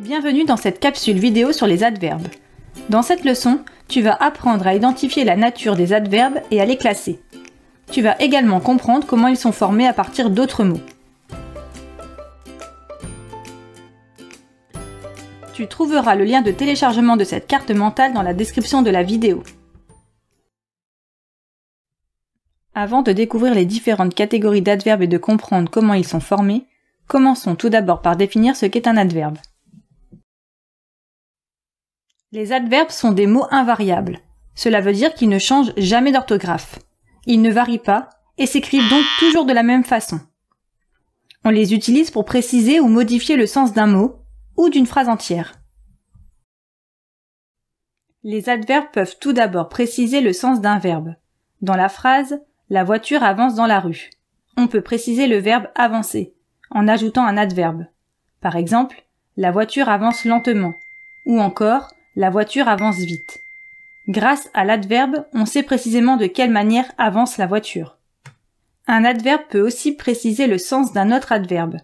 Bienvenue dans cette capsule vidéo sur les adverbes. Dans cette leçon, tu vas apprendre à identifier la nature des adverbes et à les classer. Tu vas également comprendre comment ils sont formés à partir d'autres mots. Tu trouveras le lien de téléchargement de cette carte mentale dans la description de la vidéo. Avant de découvrir les différentes catégories d'adverbes et de comprendre comment ils sont formés, commençons tout d'abord par définir ce qu'est un adverbe. Les adverbes sont des mots invariables. Cela veut dire qu'ils ne changent jamais d'orthographe. Ils ne varient pas et s'écrivent donc toujours de la même façon. On les utilise pour préciser ou modifier le sens d'un mot ou d'une phrase entière. Les adverbes peuvent tout d'abord préciser le sens d'un verbe. Dans la phrase La voiture avance dans la rue, on peut préciser le verbe avancer en ajoutant un adverbe. Par exemple, la voiture avance lentement ou encore la voiture avance vite. Grâce à l'adverbe, on sait précisément de quelle manière avance la voiture. Un adverbe peut aussi préciser le sens d'un autre adverbe.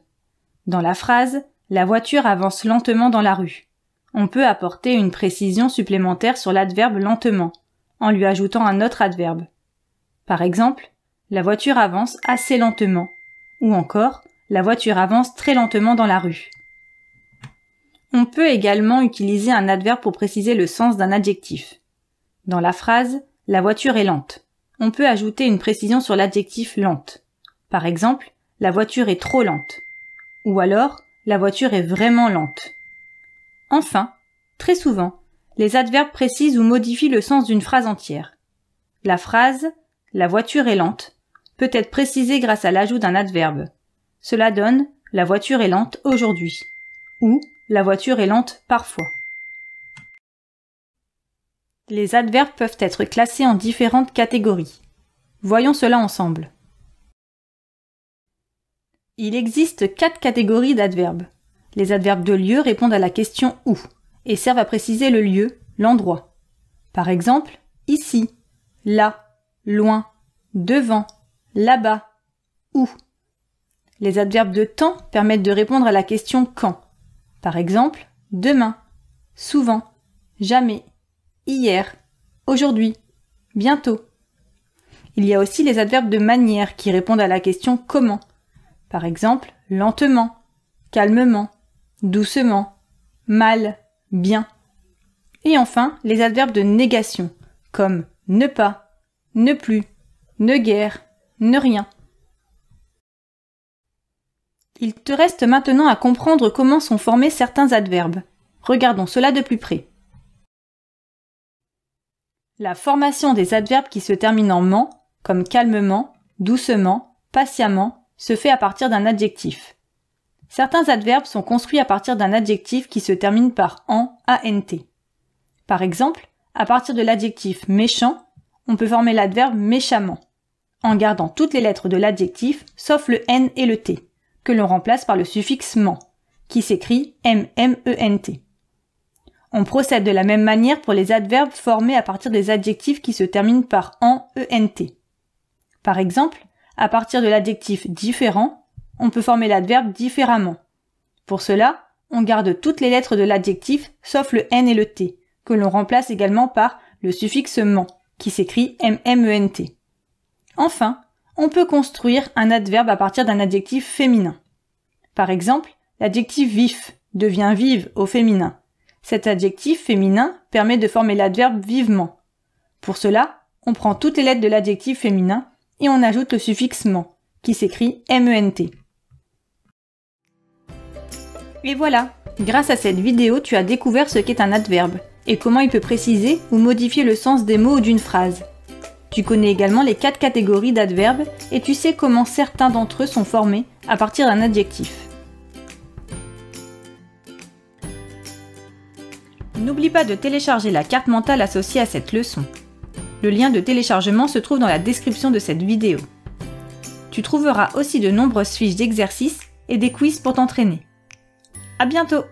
Dans la phrase, la voiture avance lentement dans la rue. On peut apporter une précision supplémentaire sur l'adverbe lentement, en lui ajoutant un autre adverbe. Par exemple, la voiture avance assez lentement, ou encore, la voiture avance très lentement dans la rue. On peut également utiliser un adverbe pour préciser le sens d'un adjectif. Dans la phrase La voiture est lente, on peut ajouter une précision sur l'adjectif lente. Par exemple, la voiture est trop lente. Ou alors, la voiture est vraiment lente. Enfin, très souvent, les adverbes précisent ou modifient le sens d'une phrase entière. La phrase La voiture est lente peut être précisée grâce à l'ajout d'un adverbe. Cela donne La voiture est lente aujourd'hui ou la voiture est lente parfois. Les adverbes peuvent être classés en différentes catégories. Voyons cela ensemble. Il existe quatre catégories d'adverbes. Les adverbes de lieu répondent à la question où et servent à préciser le lieu, l'endroit. Par exemple, ici, là, loin, devant, là-bas, où. Les adverbes de temps permettent de répondre à la question quand par exemple, demain, souvent, jamais, hier, aujourd'hui, bientôt. Il y a aussi les adverbes de manière qui répondent à la question comment. Par exemple, lentement, calmement, doucement, mal, bien. Et enfin, les adverbes de négation, comme ne pas, ne plus, ne guère, ne rien. Il te reste maintenant à comprendre comment sont formés certains adverbes. Regardons cela de plus près. La formation des adverbes qui se terminent en ment, comme calmement, doucement, patiemment, se fait à partir d'un adjectif. Certains adverbes sont construits à partir d'un adjectif qui se termine par en, ant. Par exemple, à partir de l'adjectif méchant, on peut former l'adverbe méchamment, en gardant toutes les lettres de l'adjectif sauf le n et le t que l'on remplace par le suffixe ment, qui s'écrit M-M-E-N-T. On procède de la même manière pour les adverbes formés à partir des adjectifs qui se terminent par en ent. Par exemple, à partir de l'adjectif différent, on peut former l'adverbe différemment. Pour cela, on garde toutes les lettres de l'adjectif sauf le n et le t, que l'on remplace également par le suffixe ment, qui s'écrit M M E t. Enfin, on peut construire un adverbe à partir d'un adjectif féminin. Par exemple, l'adjectif vif devient vive au féminin. Cet adjectif féminin permet de former l'adverbe vivement. Pour cela, on prend toutes les lettres de l'adjectif féminin et on ajoute le suffixe ment, qui s'écrit ment. Et voilà, grâce à cette vidéo, tu as découvert ce qu'est un adverbe et comment il peut préciser ou modifier le sens des mots ou d'une phrase. Tu connais également les quatre catégories d'adverbes et tu sais comment certains d'entre eux sont formés à partir d'un adjectif. N'oublie pas de télécharger la carte mentale associée à cette leçon. Le lien de téléchargement se trouve dans la description de cette vidéo. Tu trouveras aussi de nombreuses fiches d'exercices et des quiz pour t'entraîner. À bientôt